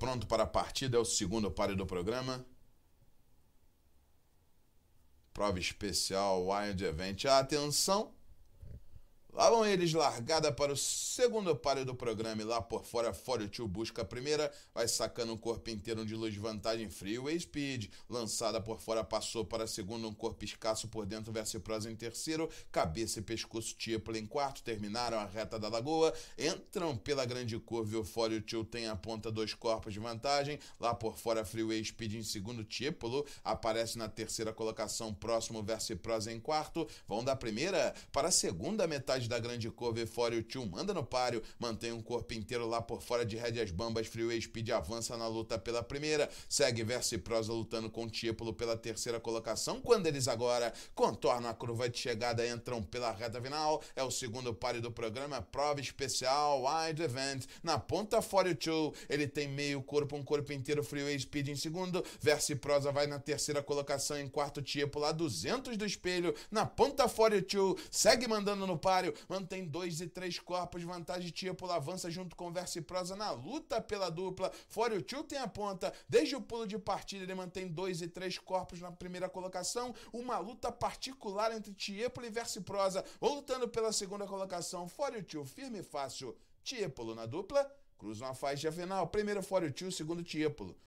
Pronto para a partida é o segundo pare do programa. Prova especial Wild Event. Atenção! Lá vão eles, largada para o segundo páreo do programa e lá por fora, fora o tio busca a primeira, vai sacando um corpo inteiro de luz vantagem freeway speed, lançada por fora, passou para a segunda, um corpo escasso por dentro, versiprosa em terceiro, cabeça e pescoço tipo em quarto, terminaram a reta da lagoa, entram pela grande curva e o fora o tio tem a ponta dois corpos de vantagem, lá por fora freeway speed em segundo, tipo aparece na terceira colocação, próximo, versiprosa em quarto, vão da primeira para a segunda metade da grande cover e fora o tio manda no páreo, mantém um corpo inteiro lá por fora de rédeas bambas, freeway speed avança na luta pela primeira, segue verso e prosa lutando com Tiepolo pela terceira colocação, quando eles agora contornam a curva de chegada, entram pela reta final, é o segundo páreo do programa, prova especial, wide event, na ponta fora o tio, ele tem meio corpo, um corpo inteiro, freeway speed em segundo, verso e prosa vai na terceira colocação, em quarto Tiepolo a 200 do espelho, na ponta fora o tio, segue mandando no páreo, mantém dois e três corpos, vantagem tipo, avança junto com Versa e Prosa na luta pela dupla, fora o Tio tem a ponta, desde o pulo de partida ele mantém dois e três corpos na primeira colocação, uma luta particular entre Tiepolo e Versa e Prosa, lutando pela segunda colocação, fora o Tio, firme e fácil, Tiepolo na dupla, cruzam a faixa final, primeiro fora o Tio, segundo Tiepolo.